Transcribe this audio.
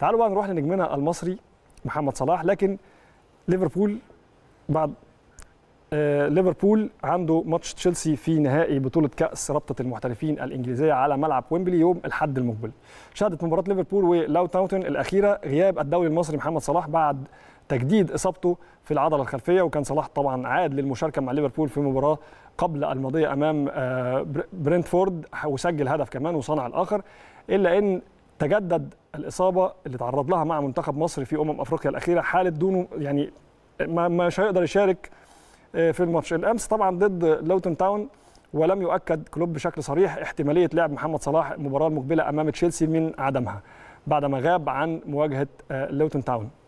تعالوا بقى نروح لنجمنا المصري محمد صلاح لكن ليفربول بعد آه ليفربول عنده ماتش تشيلسي في نهائي بطولة كأس رابطة المحترفين الإنجليزية على ملعب ويمبلي يوم الحد المقبل. شهدت مباراة ليفربول ولاو تاوتن الأخيرة غياب الدوري المصري محمد صلاح بعد تجديد إصابته في العضلة الخلفية وكان صلاح طبعا عاد للمشاركة مع ليفربول في مباراة قبل الماضية أمام آه برنتفورد وسجل هدف كمان وصنع الآخر إلا أن تجدد الاصابه اللي تعرض لها مع منتخب مصر في امم افريقيا الاخيره حاله دونه يعني ما مش هيقدر يشارك آه، في الماتش الامس طبعا ضد لوتن تاون ولم يؤكد كلوب بشكل صريح احتماليه لعب محمد صلاح المباراه المقبله امام تشيلسي من عدمها بعدما غاب عن مواجهه آه، لوتن تاون